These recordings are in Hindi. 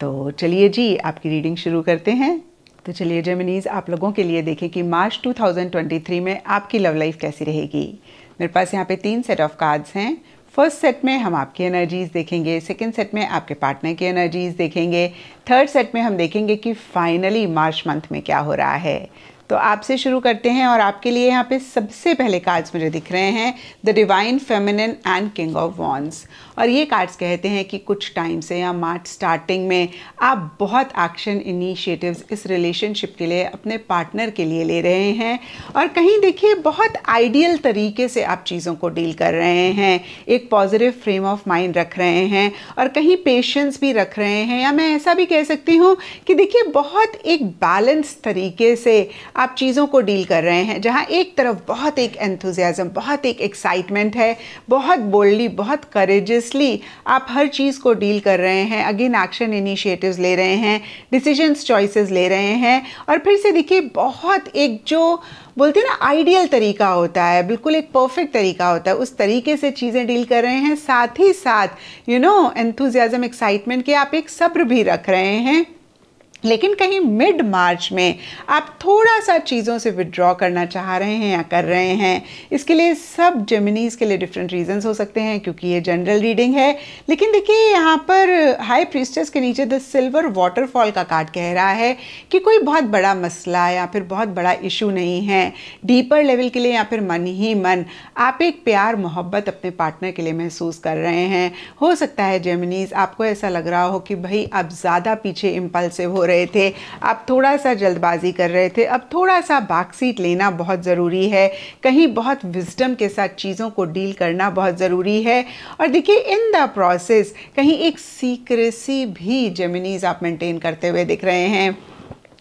तो चलिए जी आपकी रीडिंग शुरू करते हैं तो चलिए जेमिनीज आप लोगों के लिए देखें कि मार्च 2023 में आपकी लव लाइफ कैसी रहेगी मेरे पास यहाँ पे तीन सेट ऑफ कार्ड्स हैं फर्स्ट सेट में हम आपकी एनर्जीज़ देखेंगे सेकेंड सेट में आपके पार्टनर की एनर्जीज़ देखेंगे थर्ड सेट में हम देखेंगे कि फाइनली मार्च मंथ में क्या हो रहा है तो आपसे शुरू करते हैं और आपके लिए यहाँ पे सबसे पहले कार्ड्स मुझे दिख रहे हैं the divine feminine and king of wands और ये कार्ड्स कहते हैं कि कुछ टाइम से या मार्च स्टार्टिंग में आप बहुत एक्शन इनिशिएटिव्स इस रिलेशनशिप के लिए अपने पार्टनर के लिए ले रहे हैं और कहीं देखिए बहुत आइडियल तरीके से आप चीज़ों को डील कर रहे हैं एक पॉजिटिव फ्रेम ऑफ माइंड रख रहे हैं और कहीं पेशेंस भी रख रहे हैं या मैं ऐसा भी कह सकती हूँ कि देखिए बहुत एक बैलेंस तरीके से आप चीज़ों को डील कर रहे हैं जहाँ एक तरफ बहुत एक एंथुजियाज़म बहुत एक एक्साइटमेंट है बहुत बोल्डली बहुत करेजसली आप हर चीज़ को डील कर रहे हैं अगेन एक्शन इनिशिएटिव्स ले रहे हैं डिसीजंस चॉइसेस ले रहे हैं और फिर से देखिए बहुत एक जो बोलते हैं ना आइडियल तरीका होता है बिल्कुल एक परफेक्ट तरीका होता है उस तरीके से चीज़ें डील कर रहे हैं साथ ही साथ यू नो एंथुजियाज़म एक्साइटमेंट के आप एक सब्र भी रख रहे हैं लेकिन कहीं मिड मार्च में आप थोड़ा सा चीज़ों से विड्रॉ करना चाह रहे हैं या कर रहे हैं इसके लिए सब जेमिनीज़ के लिए डिफरेंट रीजंस हो सकते हैं क्योंकि ये जनरल रीडिंग है लेकिन देखिए यहाँ पर हाई प्रिस्टर्स के नीचे द सिल्वर वाटरफॉल का कार्ड कह रहा है कि कोई बहुत बड़ा मसला या फिर बहुत बड़ा इशू नहीं है डीपर लेवल के लिए या फिर मन ही मन आप एक प्यार मोहब्बत अपने पार्टनर के लिए महसूस कर रहे हैं हो सकता है जेमिनीज़ आपको ऐसा लग रहा हो कि भाई आप ज़्यादा पीछे इम्पल्सिव हो रहे थे आप थोड़ा सा जल्दबाजी कर रहे थे अब थोड़ा सा बाकसीट लेना बहुत ज़रूरी है कहीं बहुत विजडम के साथ चीज़ों को डील करना बहुत ज़रूरी है और देखिए इन द प्रोसेस कहीं एक सीक्रेसी भी जेमिनीज आप मेंटेन करते हुए दिख रहे हैं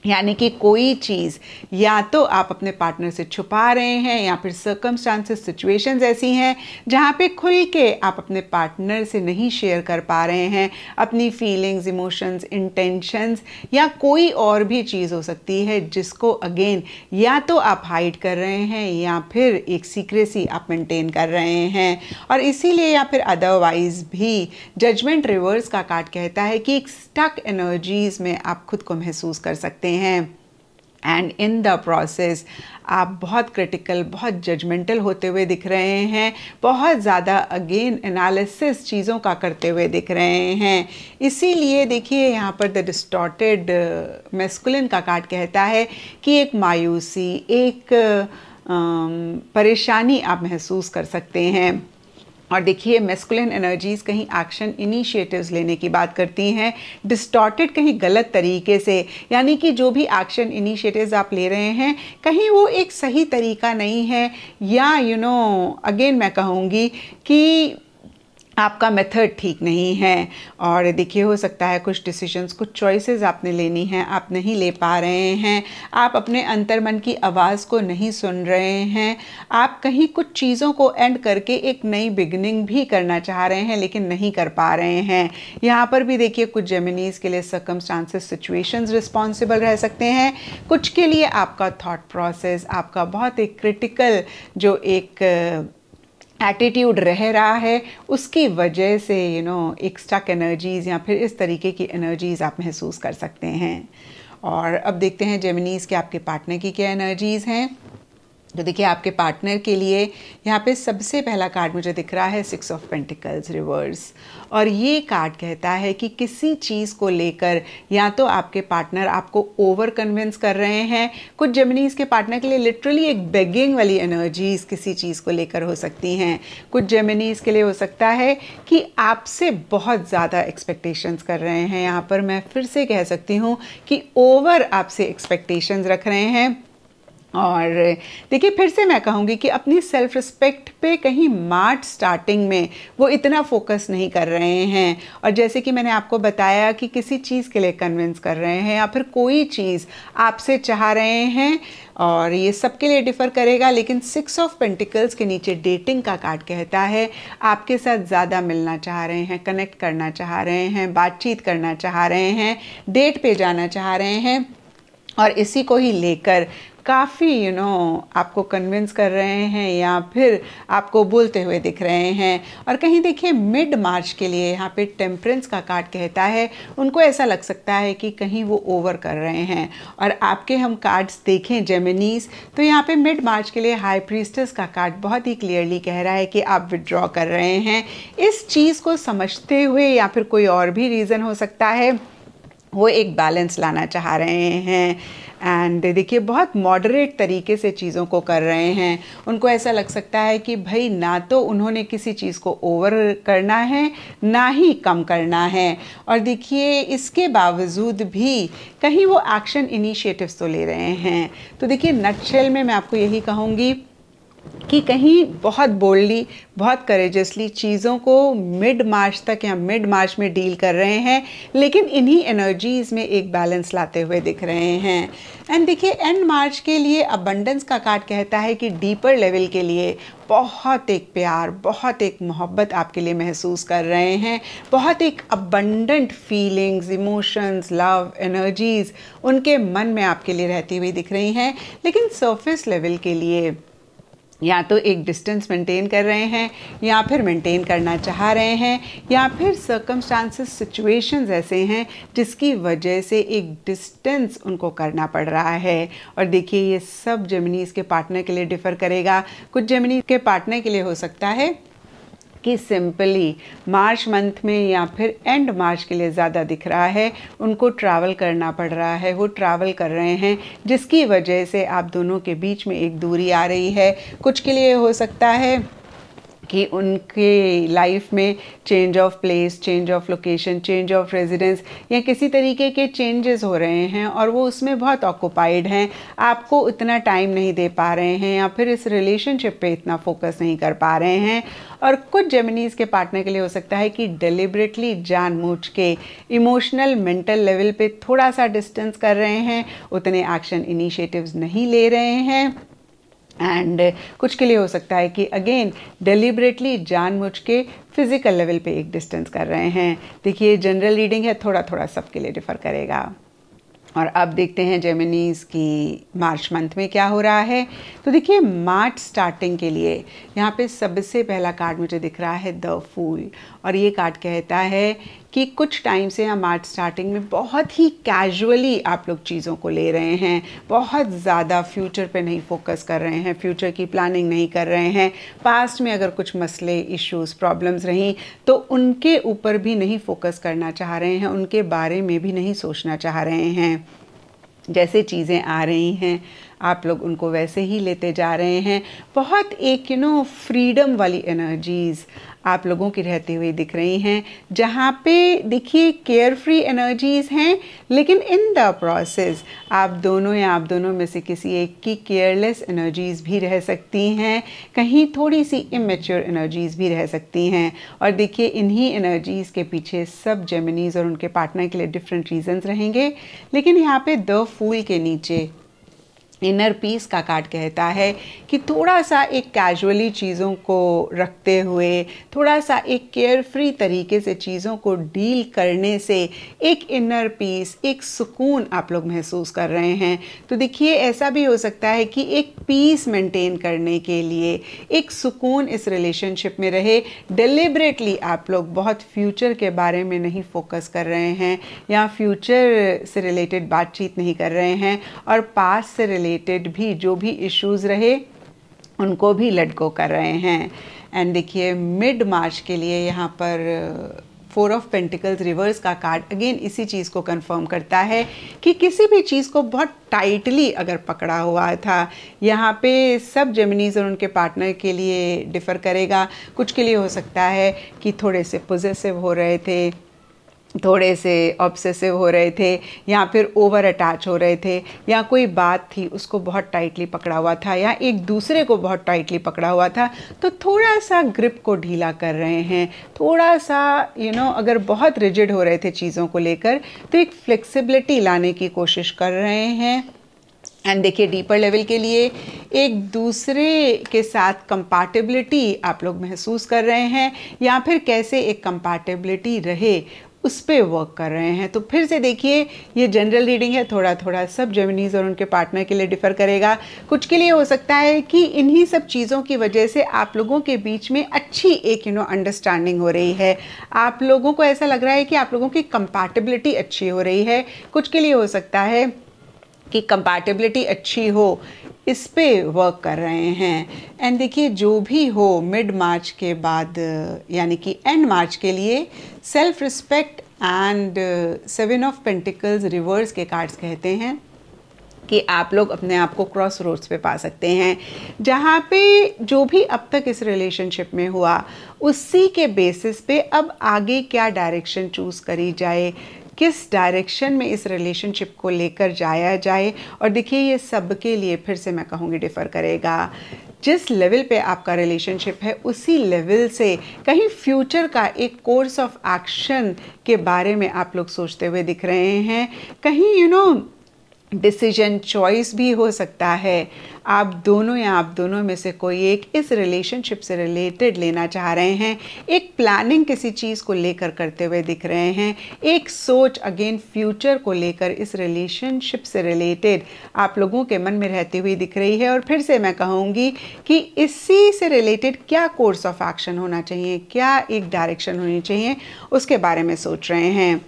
यानी कि कोई चीज़ या तो आप अपने पार्टनर से छुपा रहे हैं या फिर सर्कमस्टांसेस सिचुएशंस ऐसी हैं जहाँ पे खुल के आप अपने पार्टनर से नहीं शेयर कर पा रहे हैं अपनी फीलिंग्स इमोशंस इंटेंशंस या कोई और भी चीज़ हो सकती है जिसको अगेन या तो आप हाइड कर रहे हैं या फिर एक सीक्रेसी आप मेंटेन कर रहे हैं और इसीलिए या फिर अदरवाइज़ भी जजमेंट रिवर्स का कार्ड कहता है कि एक स्टक एनर्जीज़ में आप खुद को महसूस कर सकते हैं सकते हैं एंड इन द प्रोसेस आप बहुत क्रिटिकल बहुत जजमेंटल होते हुए दिख रहे हैं बहुत ज़्यादा अगेन एनालिसिस चीज़ों का करते हुए दिख रहे हैं इसीलिए देखिए यहाँ पर द डिस्टॉटेड मेस्कुलिन का कार्ड कहता है कि एक मायूसी एक um, परेशानी आप महसूस कर सकते हैं और देखिए मेस्कुलिन एनर्जीज़ कहीं एक्शन इनिशिएटिव्स लेने की बात करती हैं डिस्टॉर्टेड कहीं गलत तरीके से यानी कि जो भी एक्शन इनिशिएटिव्स आप ले रहे हैं कहीं वो एक सही तरीका नहीं है या यू नो अगेन मैं कहूँगी कि आपका मेथड ठीक नहीं है और देखिए हो सकता है कुछ डिसीजंस कुछ चॉइसेस आपने लेनी है आप नहीं ले पा रहे हैं आप अपने अंतर्मन की आवाज़ को नहीं सुन रहे हैं आप कहीं कुछ चीज़ों को एंड करके एक नई बिगनिंग भी करना चाह रहे हैं लेकिन नहीं कर पा रहे हैं यहाँ पर भी देखिए कुछ जेमिनीज़ के लिए सकम चांसेस सिचुएशन रिस्पॉन्सिबल रह सकते हैं कुछ के लिए आपका थाट प्रोसेस आपका बहुत एक क्रिटिकल जो एक एटीट्यूड रह रहा है उसकी वजह से यू नो एक्स्ट्राक एनर्जीज़ या फिर इस तरीके की एनर्जीज़ आप महसूस कर सकते हैं और अब देखते हैं जेमिनीज़ के आपके पार्टनर की क्या एनर्जीज़ हैं तो देखिए आपके पार्टनर के लिए यहाँ पे सबसे पहला कार्ड मुझे दिख रहा है सिक्स ऑफ पेंटिकल्स रिवर्स और ये कार्ड कहता है कि किसी चीज़ को लेकर या तो आपके पार्टनर आपको ओवर कन्विंस कर रहे हैं कुछ जेमिनीज के पार्टनर के लिए लिटरली एक बेगिंग वाली एनर्जीज किसी चीज़ को लेकर हो सकती हैं कुछ जेमिनीज के लिए हो सकता है कि आपसे बहुत ज़्यादा एक्सपेक्टेशंस कर रहे हैं यहाँ पर मैं फिर से कह सकती हूँ कि ओवर आपसे एक्सपेक्टेशंस रख रहे हैं और देखिए फिर से मैं कहूँगी कि अपनी सेल्फ रिस्पेक्ट पे कहीं मार्च स्टार्टिंग में वो इतना फोकस नहीं कर रहे हैं और जैसे कि मैंने आपको बताया कि किसी चीज़ के लिए कन्विंस कर रहे हैं या फिर कोई चीज़ आपसे चाह रहे हैं और ये सबके लिए डिफ़र करेगा लेकिन सिक्स ऑफ पेंटिकल्स के नीचे डेटिंग का कार्ड कहता है आपके साथ ज़्यादा मिलना चाह रहे हैं कनेक्ट करना चाह रहे हैं बातचीत करना चाह रहे हैं डेट पे जाना चाह रहे हैं और इसी को ही लेकर काफ़ी यू नो आपको कन्विंस कर रहे हैं या फिर आपको बोलते हुए दिख रहे हैं और कहीं देखिए मिड मार्च के लिए यहाँ पे टेम्परेंस का कार्ड कहता है उनको ऐसा लग सकता है कि कहीं वो ओवर कर रहे हैं और आपके हम कार्ड्स देखें जेमिनीज तो यहाँ पे मिड मार्च के लिए हाई प्रीस्टस का कार्ड बहुत ही क्लियरली कह रहा है कि आप विड्रॉ कर रहे हैं इस चीज़ को समझते हुए या फिर कोई और भी रीज़न हो सकता है वो एक बैलेंस लाना चाह रहे हैं एंड देखिए बहुत मॉडरेट तरीके से चीज़ों को कर रहे हैं उनको ऐसा लग सकता है कि भाई ना तो उन्होंने किसी चीज़ को ओवर करना है ना ही कम करना है और देखिए इसके बावजूद भी कहीं वो एक्शन इनिशिएटिव्स तो ले रहे हैं तो देखिए नक्शल में मैं आपको यही कहूँगी कि कहीं बहुत बोल्डली बहुत करेजसली चीज़ों को मिड मार्च तक या मिड मार्च में डील कर रहे हैं लेकिन इन्हीं एनर्जीज़ में एक बैलेंस लाते हुए दिख रहे हैं एंड देखिए एंड मार्च के लिए अबंडेंस का कार्ड कहता है कि डीपर लेवल के लिए बहुत एक प्यार बहुत एक मोहब्बत आपके लिए महसूस कर रहे हैं बहुत एक abundant feelings emotions love energies उनके मन में आपके लिए रहती हुई दिख रही हैं लेकिन सरफेस लेवल के लिए या तो एक डिस्टेंस मेंटेन कर रहे हैं या फिर मेंटेन करना चाह रहे हैं या फिर सर्कमस्टांसेस सिचुएशंस ऐसे हैं जिसकी वजह से एक डिस्टेंस उनको करना पड़ रहा है और देखिए ये सब जेमिनीज के पार्टनर के लिए डिफ़र करेगा कुछ जेमिनी के पार्टनर के लिए हो सकता है कि सिंपली मार्च मंथ में या फिर एंड मार्च के लिए ज़्यादा दिख रहा है उनको ट्रैवल करना पड़ रहा है वो ट्रैवल कर रहे हैं जिसकी वजह से आप दोनों के बीच में एक दूरी आ रही है कुछ के लिए हो सकता है कि उनके लाइफ में change of place change of location change of residence या किसी तरीके के चेंजेस हो रहे हैं और वो उसमें बहुत ऑक्यूपाइड हैं आपको उतना टाइम नहीं दे पा रहे हैं या फिर इस रिलेशनशिप पे इतना फोकस नहीं कर पा रहे हैं और कुछ जेमिनीज़ के पार्टनर के लिए हो सकता है कि डिलिबरेटली जानबूझ के इमोशनल मेंटल लेवल पे थोड़ा सा डिस्टेंस कर रहे हैं उतने एक्शन इनिशिएटिव्स नहीं ले रहे हैं एंड uh, कुछ के लिए हो सकता है कि अगेन डेलिबरेटली मुझ के फिज़िकल लेवल पे एक डिस्टेंस कर रहे हैं देखिए जनरल रीडिंग है थोड़ा थोड़ा सबके लिए डिफ़र करेगा और अब देखते हैं जेमिनीज की मार्च मंथ में क्या हो रहा है तो देखिए मार्च स्टार्टिंग के लिए यहाँ पे सबसे पहला कार्ड मुझे दिख रहा है द फूल और ये कार्ड कहता है कि कुछ टाइम से हम आज स्टार्टिंग में बहुत ही कैजुअली आप लोग चीज़ों को ले रहे हैं बहुत ज़्यादा फ्यूचर पे नहीं फोकस कर रहे हैं फ्यूचर की प्लानिंग नहीं कर रहे हैं पास्ट में अगर कुछ मसले इश्यूज प्रॉब्लम्स रहीं तो उनके ऊपर भी नहीं फोकस करना चाह रहे हैं उनके बारे में भी नहीं सोचना चाह रहे हैं जैसे चीज़ें आ रही हैं आप लोग उनको वैसे ही लेते जा रहे हैं बहुत एक यू नो फ्रीडम वाली एनर्जीज़ आप लोगों की रहती हुई दिख रही हैं जहाँ पे देखिए केयर फ्री एनर्जीज़ हैं लेकिन इन द प्रोसेस आप दोनों या आप दोनों में से किसी एक की केयरलेस एनर्जीज़ भी रह सकती हैं कहीं थोड़ी सी इमेच्योर एनर्जीज़ भी रह सकती हैं और देखिए इन्हीं एनर्जीज़ के पीछे सब जेमिनीज़ और उनके पार्टनर के लिए डिफरेंट रीजंस रहेंगे लेकिन यहाँ पे द फूल के नीचे इनर पीस का कार्ड कहता है कि थोड़ा सा एक कैजुअली चीज़ों को रखते हुए थोड़ा सा एक केयर फ्री तरीके से चीज़ों को डील करने से एक इनर पीस एक सुकून आप लोग महसूस कर रहे हैं तो देखिए ऐसा भी हो सकता है कि एक पीस मेंटेन करने के लिए एक सुकून इस रिलेशनशिप में रहे डिलिबरेटली आप लोग बहुत फ्यूचर के बारे में नहीं फोकस कर रहे हैं या फ्यूचर से रिलेटेड बातचीत नहीं कर रहे हैं और पास से रिलेटेड भी जो भी इश्यूज रहे उनको भी लडको कर रहे हैं एंड देखिए मिड मार्च के लिए यहाँ पर फोर ऑफ पेंटिकल्स रिवर्स का कार्ड अगेन इसी चीज़ को कंफर्म करता है कि किसी भी चीज़ को बहुत टाइटली अगर पकड़ा हुआ था यहाँ पे सब जेमिनीज और उनके पार्टनर के लिए डिफ़र करेगा कुछ के लिए हो सकता है कि थोड़े से पोजेसिव हो रहे थे थोड़े से ऑब्सेसिव हो रहे थे या फिर ओवर अटैच हो रहे थे या कोई बात थी उसको बहुत टाइटली पकड़ा हुआ था या एक दूसरे को बहुत टाइटली पकड़ा हुआ था तो थोड़ा सा ग्रिप को ढीला कर रहे हैं थोड़ा सा यू you नो know, अगर बहुत रिजिड हो रहे थे चीज़ों को लेकर तो एक फ्लेक्सिबिलिटी लाने की कोशिश कर रहे हैं एंड देखिए डीपर लेवल के लिए एक दूसरे के साथ कंपैटिबिलिटी आप लोग महसूस कर रहे हैं या फिर कैसे एक कंपैटिबिलिटी रहे उस पर वर्क कर रहे हैं तो फिर से देखिए ये जनरल रीडिंग है थोड़ा थोड़ा सब जेमिनीज और उनके पार्टनर के लिए डिफ़र करेगा कुछ के लिए हो सकता है कि इन्हीं सब चीज़ों की वजह से आप लोगों के बीच में अच्छी एक यू नो अंडरस्टैंडिंग हो रही है आप लोगों को ऐसा लग रहा है कि आप लोगों की कंपैटिबिलिटी अच्छी हो रही है कुछ के लिए हो सकता है की कंपैटिबिलिटी अच्छी हो इस पे वर्क कर रहे हैं एंड देखिए जो भी हो मिड मार्च के बाद यानी कि एंड मार्च के लिए self respect and seven of pentacles reversed के कार्ड्स कहते हैं कि आप लोग अपने आप को क्रॉस रोड्स पे पा सकते हैं जहाँ पे जो भी अब तक इस रिलेशनशिप में हुआ उसी के बेसिस पे अब आगे क्या डायरेक्शन चूज़ करी जाए किस डायरेक्शन में इस रिलेशनशिप को लेकर जाया जाए और देखिए ये सबके लिए फिर से मैं कहूँगी डिफ़र करेगा जिस लेवल पे आपका रिलेशनशिप है उसी लेवल से कहीं फ्यूचर का एक कोर्स ऑफ एक्शन के बारे में आप लोग सोचते हुए दिख रहे हैं कहीं you you know know, decision choice भी हो सकता है आप दोनों या आप दोनों में से कोई एक इस रिलेशनशिप से रिलेटेड लेना चाह रहे हैं एक प्लानिंग किसी चीज़ को लेकर करते हुए दिख रहे हैं एक सोच अगेन फ्यूचर को लेकर इस रिलेशनशिप से रिलेटेड आप लोगों के मन में रहती हुई दिख रही है और फिर से मैं कहूँगी कि इसी से रिलेटेड क्या कोर्स ऑफ एक्शन होना चाहिए क्या एक डायरेक्शन होनी चाहिए उसके बारे में सोच रहे हैं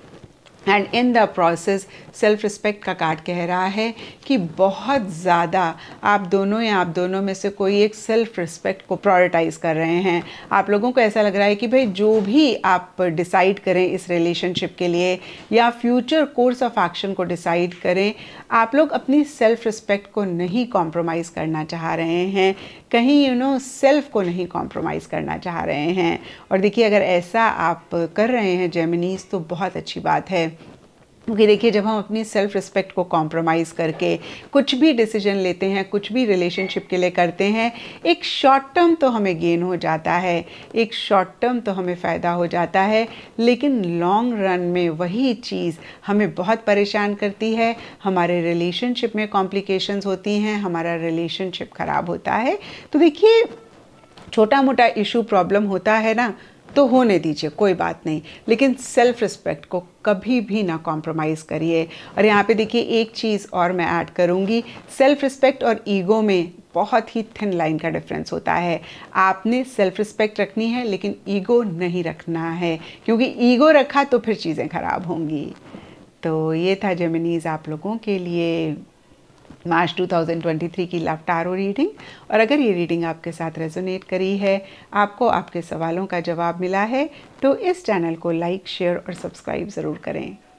and in the process self respect का कार्ड कह रहा है कि बहुत ज़्यादा आप दोनों या आप दोनों में से कोई एक सेल्फ रिस्पेक्ट को प्रायोरिटाइज कर रहे हैं आप लोगों को ऐसा लग रहा है कि भाई जो भी आप डिसाइड करें इस रिलेशनशिप के लिए या फ्यूचर कोर्स ऑफ एक्शन को डिसाइड करें आप लोग अपनी सेल्फ रिस्पेक्ट को नहीं कॉम्प्रोमाइज़ करना चाह रहे हैं कहीं यू नो सेल्फ को नहीं कॉम्प्रोमाइज़ करना चाह रहे हैं और देखिए अगर ऐसा आप कर रहे हैं जेमिनीज तो बहुत अच्छी बात है क्योंकि देखिए जब हम अपनी सेल्फ रिस्पेक्ट को कॉम्प्रोमाइज़ करके कुछ भी डिसीजन लेते हैं कुछ भी रिलेशनशिप के लिए करते हैं एक शॉर्ट टर्म तो हमें गेन हो जाता है एक शॉर्ट टर्म तो हमें फ़ायदा हो जाता है लेकिन लॉन्ग रन में वही चीज़ हमें बहुत परेशान करती है हमारे रिलेशनशिप में कॉम्प्लिकेशंस होती हैं हमारा रिलेशनशिप ख़राब होता है तो देखिए छोटा मोटा इशू प्रॉब्लम होता है ना तो होने दीजिए कोई बात नहीं लेकिन सेल्फ रिस्पेक्ट को कभी भी ना कॉम्प्रोमाइज़ करिए और यहाँ पे देखिए एक चीज़ और मैं ऐड करूँगी सेल्फ रिस्पेक्ट और ईगो में बहुत ही थिन लाइन का डिफरेंस होता है आपने सेल्फ रिस्पेक्ट रखनी है लेकिन ईगो नहीं रखना है क्योंकि ईगो रखा तो फिर चीज़ें ख़राब होंगी तो ये था जेमिनीज़ आप लोगों के लिए मार्च 2023 की लव टारो रीडिंग और अगर ये रीडिंग आपके साथ रेजोनेट करी है आपको आपके सवालों का जवाब मिला है तो इस चैनल को लाइक शेयर और सब्सक्राइब ज़रूर करें